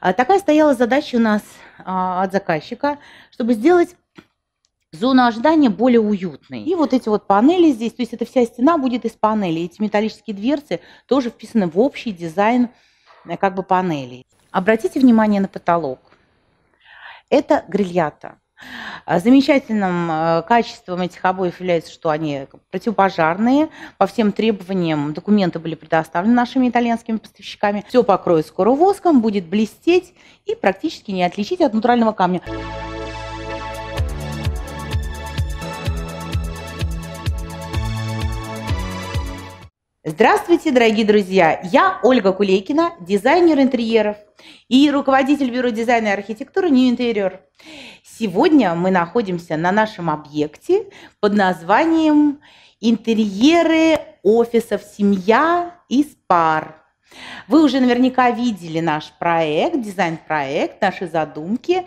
А, такая стояла задача у нас а, от заказчика, чтобы сделать зону ожидания более уютной. И вот эти вот панели здесь, то есть эта вся стена будет из панелей. Эти металлические дверцы тоже вписаны в общий дизайн э, как бы панелей. Обратите внимание на потолок. Это грильята. А, замечательным э, качеством этих обоев является, что они противопожарные. По всем требованиям документы были предоставлены нашими итальянскими поставщиками. Все покроет скоро воском, будет блестеть и практически не отличить от натурального камня. Здравствуйте, дорогие друзья! Я Ольга Кулейкина, дизайнер интерьеров и руководитель бюро дизайна и архитектуры New Interior. Сегодня мы находимся на нашем объекте под названием «Интерьеры офисов семья и спар». Вы уже наверняка видели наш проект, дизайн-проект, наши задумки.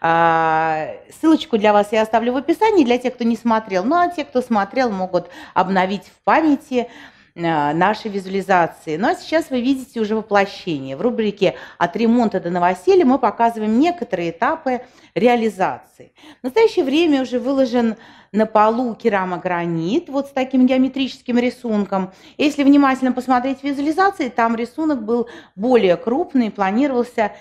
А, ссылочку для вас я оставлю в описании, для тех, кто не смотрел. Ну а те, кто смотрел, могут обновить в памяти Э, нашей визуализации. Ну а сейчас вы видите уже воплощение. В рубрике «От ремонта до новоселья» мы показываем некоторые этапы реализации. В настоящее время уже выложен на полу керамогранит вот с таким геометрическим рисунком. Если внимательно посмотреть визуализации, там рисунок был более крупный, планировался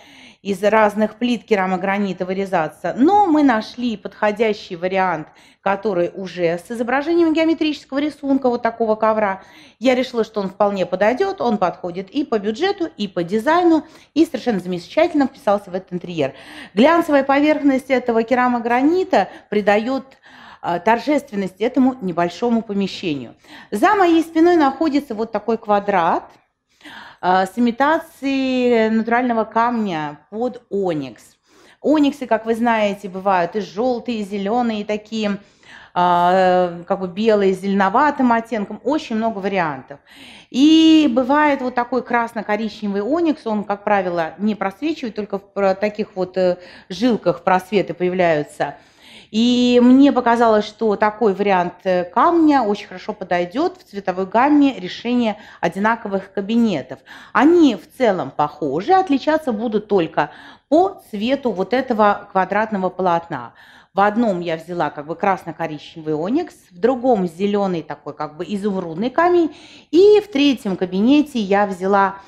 из разных плит керамогранита вырезаться. Но мы нашли подходящий вариант, который уже с изображением геометрического рисунка вот такого ковра. Я решила, что он вполне подойдет, он подходит и по бюджету, и по дизайну, и совершенно замечательно вписался в этот интерьер. Глянцевая поверхность этого керамогранита придает Э, торжественности этому небольшому помещению. За моей спиной находится вот такой квадрат э, с имитацией натурального камня под оникс. Ониксы, как вы знаете, бывают и желтые, и зеленые, и такие э, как бы белые с зеленоватым оттенком, очень много вариантов. И бывает вот такой красно-коричневый оникс, он, как правило, не просвечивает, только в таких вот жилках просветы появляются – и мне показалось, что такой вариант э, камня очень хорошо подойдет в цветовой гамме решения одинаковых кабинетов. Они в целом похожи, отличаться будут только по цвету вот этого квадратного полотна. В одном я взяла как бы красно-коричневый оникс, в другом зеленый такой как бы изумрудный камень, и в третьем кабинете я взяла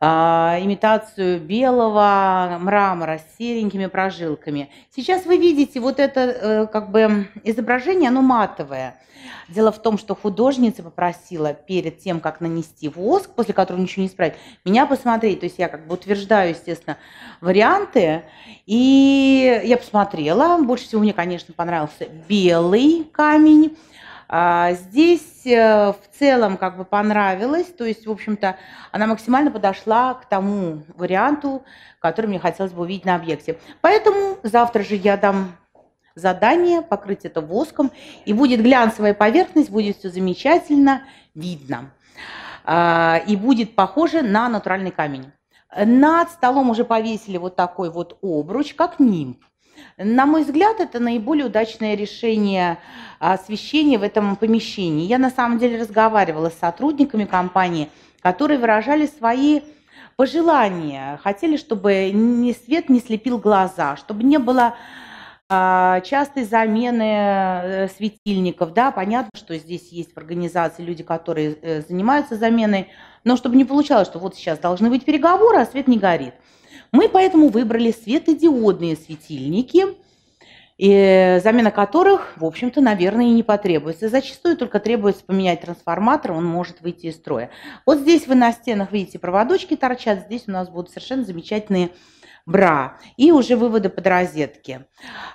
а, имитацию белого мрамора с серенькими прожилками. Сейчас вы видите вот это э, как бы изображение, оно матовое. Дело в том, что художница попросила перед тем, как нанести воск, после которого ничего не исправить, меня посмотреть. То есть я как бы утверждаю, естественно, варианты. И я посмотрела. Больше всего мне, конечно, понравился белый камень. А, здесь э, в целом как бы понравилось, то есть, в общем-то, она максимально подошла к тому варианту, который мне хотелось бы увидеть на объекте. Поэтому завтра же я дам задание покрыть это воском, и будет глянцевая поверхность, будет все замечательно видно, а, и будет похоже на натуральный камень. Над столом уже повесили вот такой вот обруч, как нимб. На мой взгляд, это наиболее удачное решение а, освещения в этом помещении. Я на самом деле разговаривала с сотрудниками компании, которые выражали свои пожелания. Хотели, чтобы ни свет не слепил глаза, чтобы не было а, частой замены э, светильников. Да, понятно, что здесь есть в организации люди, которые э, занимаются заменой, но чтобы не получалось, что вот сейчас должны быть переговоры, а свет не горит. Мы поэтому выбрали светодиодные светильники, и э, замена которых, в общем-то, наверное, и не потребуется. Зачастую только требуется поменять трансформатор, он может выйти из строя. Вот здесь вы на стенах видите проводочки торчат, здесь у нас будут совершенно замечательные бра и уже выводы под розетки.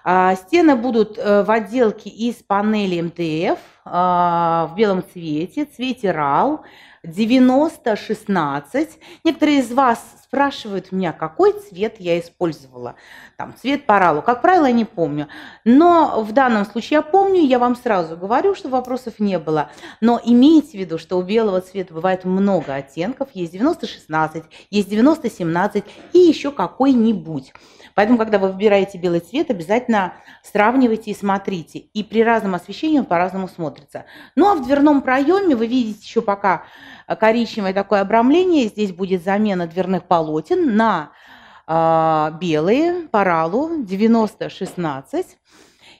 А, стены будут э, в отделке из панели МТФ а, в белом цвете, цвете РАЛ. 9016. Некоторые из вас спрашивают меня, какой цвет я использовала. Там цвет паралу, как правило, я не помню. Но в данном случае я помню, я вам сразу говорю, что вопросов не было. Но имейте в виду, что у белого цвета бывает много оттенков. Есть 9016, есть 9017 и еще какой-нибудь. Поэтому, когда вы выбираете белый цвет, обязательно сравнивайте и смотрите. И при разном освещении он по-разному смотрится. Ну а в дверном проеме вы видите еще пока коричневое такое обрамление. Здесь будет замена дверных полотен на э, белые Паралу 9016.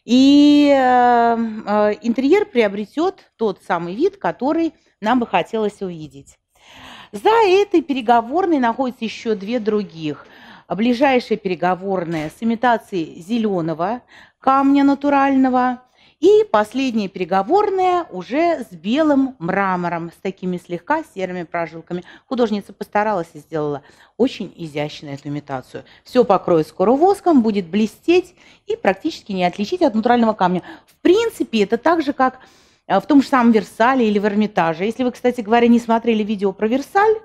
И э, э, интерьер приобретет тот самый вид, который нам бы хотелось увидеть. За этой переговорной находятся еще две других. Ближайшая переговорная с имитацией зеленого камня натурального – и последнее переговорное уже с белым мрамором, с такими слегка серыми прожилками. Художница постаралась и сделала очень изящно эту имитацию. Все покроет скоро воском, будет блестеть и практически не отличить от натурального камня. В принципе, это так же, как э, в том же самом Версале или в Эрмитаже. Если вы, кстати говоря, не смотрели видео про Версаль,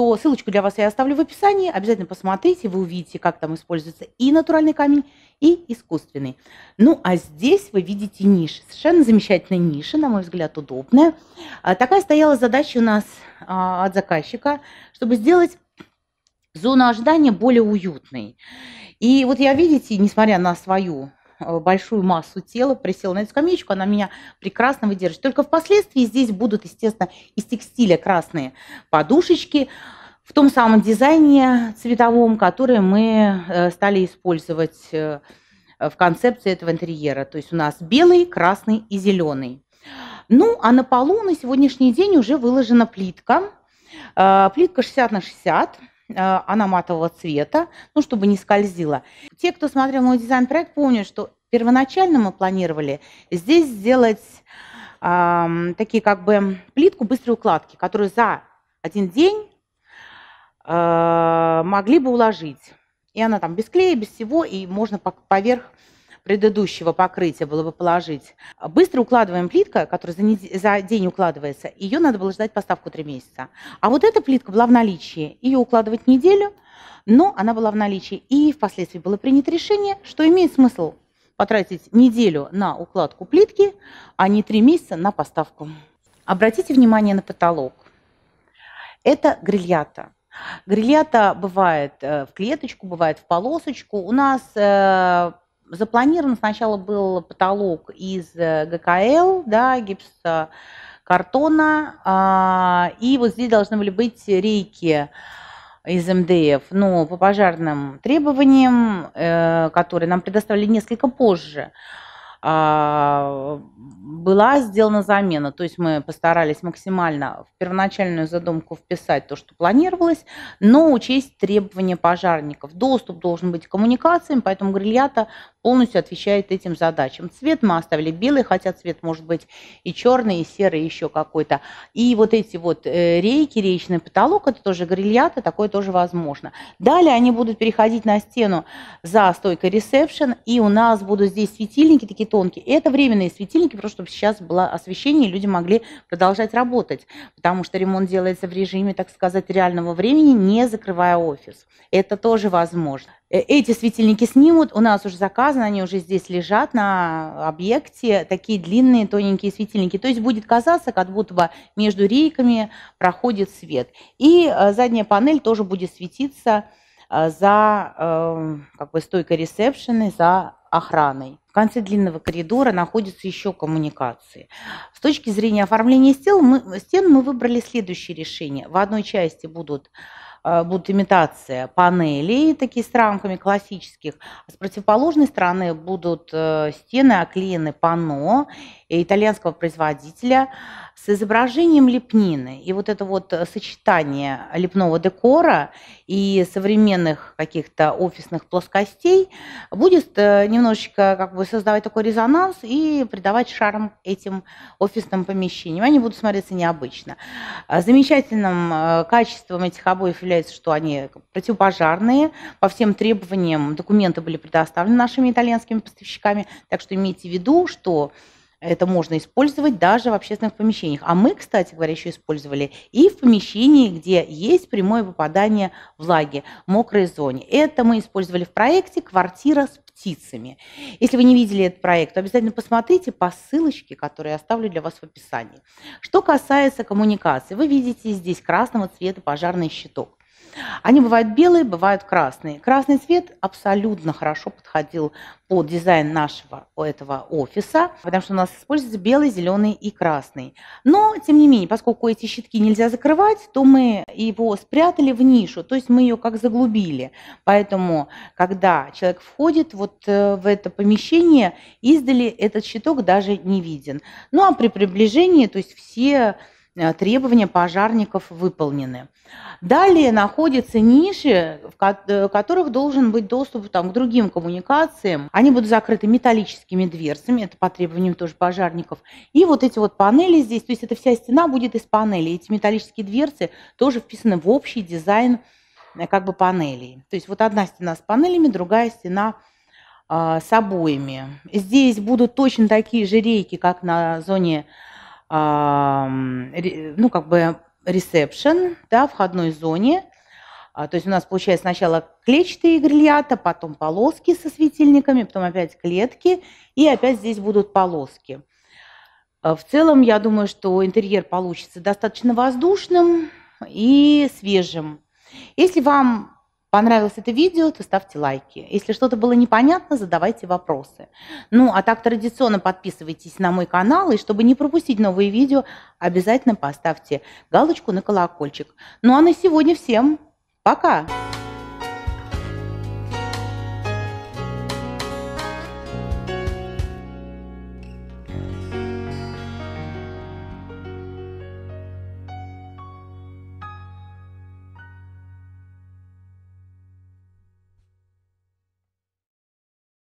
то ссылочку для вас я оставлю в описании. Обязательно посмотрите, вы увидите, как там используется и натуральный камень, и искусственный. Ну, а здесь вы видите ниши. Совершенно замечательная ниша, на мой взгляд, удобная. А, такая стояла задача у нас а, от заказчика, чтобы сделать зону ожидания более уютной. И вот я, видите, несмотря на свою Э, большую массу тела, присела на эту скамеечку, она меня прекрасно выдержит. Только впоследствии здесь будут, естественно, из текстиля красные подушечки, в том самом дизайне цветовом, который мы э, стали использовать э, в концепции этого интерьера. То есть у нас белый, красный и зеленый. Ну, а на полу на сегодняшний день уже выложена плитка. Плитка 60 на 60 а, она матового цвета, ну, чтобы не скользила. Те, кто смотрел мой дизайн-проект, помнят, что первоначально мы планировали здесь сделать э, такие как бы плитку быстрой укладки, которую за один день э, могли бы уложить. И она там без клея, без всего, и можно поверх предыдущего покрытия было бы положить. Быстро укладываем плитка, которая за, недель, за день укладывается, ее надо было ждать поставку 3 месяца. А вот эта плитка была в наличии, ее укладывать неделю, но она была в наличии. И впоследствии было принято решение, что имеет смысл потратить неделю на укладку плитки, а не 3 месяца на поставку. Обратите внимание на потолок. Это грильята. Грильята бывает э, в клеточку, бывает в полосочку. У нас э, Запланирован сначала был потолок из э, ГКЛ, да, гипса, э, картона, а, и вот здесь должны были быть рейки из МДФ, но по пожарным требованиям, э, которые нам предоставили несколько позже, а, была сделана замена, то есть мы постарались максимально в первоначальную задумку вписать то, что планировалось, но учесть требования пожарников. Доступ должен быть к коммуникациям, поэтому грильята полностью отвечает этим задачам. Цвет мы оставили белый, хотя цвет может быть и черный, и серый, еще какой-то. И вот эти вот э, рейки, речный потолок, это тоже грильята, такое тоже возможно. Далее они будут переходить на стену за стойкой ресепшн, и у нас будут здесь светильники такие тонкие. Это временные светильники, просто чтобы сейчас было освещение, и люди могли продолжать работать, потому что ремонт делается в режиме, так сказать, реального времени, не закрывая офис. Это тоже возможно. Э, эти светильники снимут, у нас уже заказаны, они уже здесь лежат на объекте, такие длинные тоненькие светильники. То есть будет казаться, как будто бы между рейками проходит свет. И э, задняя панель тоже будет светиться э, за как бы, стойкой ресепшены, за охраной. В конце длинного коридора находятся еще коммуникации. С точки зрения оформления стен мы, стен мы выбрали следующее решение. В одной части будут, э, будут имитация панелей, такие с рамками классических. А с противоположной стороны будут э, стены, оклеены панно итальянского производителя с изображением лепнины. И вот это вот э, сочетание лепного декора и современных каких-то офисных плоскостей, будет э, немножечко как бы создавать такой резонанс и придавать шарм этим офисным помещениям. Они будут смотреться необычно. А, замечательным э, качеством этих обоев является, что они противопожарные. По всем требованиям документы были предоставлены нашими итальянскими поставщиками. Так что имейте в виду, что это можно использовать даже в общественных помещениях. А мы, кстати говоря, еще использовали и в помещении, где есть прямое попадание влаги, мокрой зоне. Это мы использовали в проекте «Квартира с птицами». Если вы не видели этот проект, то обязательно посмотрите по ссылочке, которую я оставлю для вас в описании. Что касается коммуникации, вы видите здесь красного цвета пожарный щиток. Они бывают белые, бывают красные. Красный цвет абсолютно хорошо подходил под дизайн нашего этого офиса, потому что у нас используется белый, зеленый и красный. Но, тем не менее, поскольку эти щитки нельзя закрывать, то мы его спрятали в нишу, то есть мы ее как заглубили. Поэтому, когда человек входит вот э, в это помещение, издали этот щиток даже не виден. Ну а при приближении, то есть все Э, требования пожарников выполнены. Далее находятся ниши, э, в которых должен быть доступ там, к другим коммуникациям. Они будут закрыты металлическими дверцами, это по требованиям тоже пожарников. И вот эти вот панели здесь, то есть эта вся стена будет из панелей. Эти металлические дверцы тоже вписаны в общий дизайн э, как бы панелей. То есть вот одна стена с панелями, другая стена э, с обоями. Здесь будут точно такие же рейки, как на зоне ну, как бы ресепшн, да, входной зоне. А, то есть у нас получается сначала клетчатые грильята, потом полоски со светильниками, потом опять клетки, и опять здесь будут полоски. А, в целом, я думаю, что интерьер получится достаточно воздушным и свежим. Если вам понравилось это видео, то ставьте лайки. Если что-то было непонятно, задавайте вопросы. Ну, а так традиционно подписывайтесь на мой канал, и чтобы не пропустить новые видео, обязательно поставьте галочку на колокольчик. Ну, а на сегодня всем пока!